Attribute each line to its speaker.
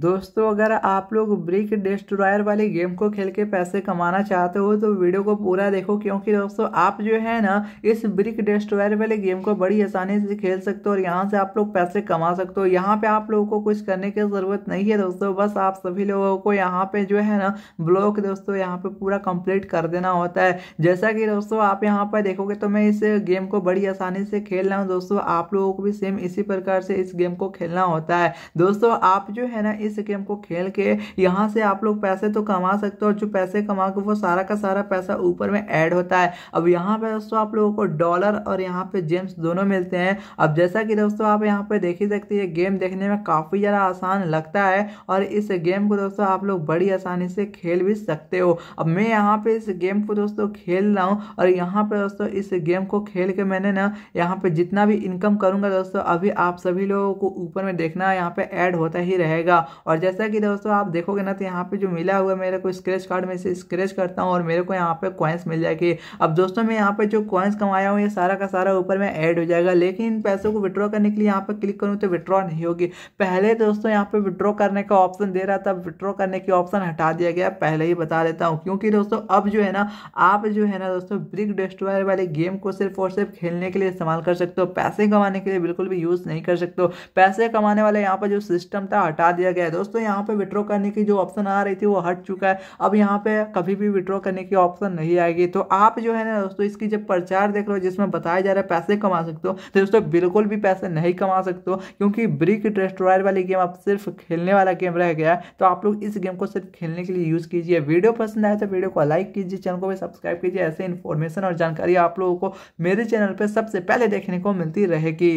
Speaker 1: दोस्तों अगर आप लोग ब्रिक डिस्ट्रॉयर वाले गेम को खेल के पैसे कमाना चाहते हो तो वीडियो को पूरा देखो क्योंकि दोस्तों आप जो है ना इस ब्रिक डिस्ट्रॉयर वाले गेम को बड़ी आसानी से खेल सकते हो और यहाँ से आप लोग पैसे कमा सकते हो यहाँ पे आप लोगों को कुछ करने की ज़रूरत नहीं है दोस्तों बस आप सभी लोगों को यहाँ पे जो है ना ब्लॉक दोस्तों यहाँ पे पूरा कंप्लीट कर देना होता है जैसा कि दोस्तों आप यहाँ पर देखोगे तो मैं इस गेम को बड़ी आसानी से खेल रहा हूँ दोस्तों आप लोगों को भी सेम इसी प्रकार से इस गेम को खेलना होता है दोस्तों आप जो है ना इस गेम को खेल के यहाँ से आप लोग पैसे तो कमा सकते हो और जो पैसे कमा के वो सारा का सारा पैसा ऊपर में ऐड होता है अब यहाँ पे दोस्तों आप लोगों को डॉलर और यहाँ पे जेम्स दोनों मिलते हैं अब जैसा कि दोस्तों आप यहाँ पे देख ही सकते हैं गेम देखने में काफ़ी ज़्यादा आसान लगता है और इस गेम को दोस्तों आप लोग बड़ी आसानी से खेल भी सकते हो अब मैं यहाँ पे इस गेम को दोस्तों खेल रहा हूँ और यहाँ पे दोस्तों इस गेम को खेल के मैंने ना यहाँ पे जितना भी इनकम करूँगा दोस्तों अभी आप सभी लोगों को ऊपर में देखना यहाँ पे ऐड होता ही रहेगा और जैसा कि दोस्तों आप देखोगे ना तो यहाँ पे जो मिला हुआ मेरे को स्क्रेच कार्ड में से स्क्रेच करता हूँ और मेरे को यहाँ पे कॉइन्स मिल जाएगी अब दोस्तों मैं यहाँ पे जो कॉइन्स कमाया हूँ ये सारा का सारा ऊपर में ऐड हो जाएगा लेकिन इन पैसों को विड्रॉ करने के लिए यहाँ पर क्लिक करूँ तो विड्रॉ नहीं होगी पहले दोस्तों यहाँ पर विड्रॉ करने का ऑप्शन दे रहा था विड्रॉ करने की ऑप्शन हटा दिया गया पहले ही बता देता हूँ क्योंकि दोस्तों अब जो है ना आप जो है ना दोस्तों ब्रिक डिस्ट्रॉयर वाले गेम को सिर्फ और सिर्फ खेलने के लिए इस्तेमाल कर सकते हो पैसे कमाने के लिए बिल्कुल भी यूज़ नहीं कर सकते हो पैसे कमाने वाला यहाँ पर जो सिस्टम था हटा दिया दिया गया है दोस्तों यहाँ पे विड्रॉ करने की जो ऑप्शन आ रही थी वो हट चुका है अब यहाँ पे कभी भी विड्रॉ करने की ऑप्शन नहीं आएगी तो आप जो है ना दोस्तों इसकी जब प्रचार देख रहे हो जिसमें बताया जा रहा है पैसे कमा सकते हो तो दोस्तों बिल्कुल भी पैसे नहीं कमा सकते हो क्योंकि ब्रिक डिस्ट्रॉयर वाली गेम अब सिर्फ खेलने वाला गेम रह गया है तो आप लोग इस गेम को सिर्फ खेलने के लिए यूज़ कीजिए वीडियो पसंद आए तो वीडियो को लाइक कीजिए चैनल को भी सब्सक्राइब कीजिए ऐसे इन्फॉर्मेशन और जानकारी आप लोगों को मेरे चैनल पर सबसे पहले देखने को मिलती रहेगी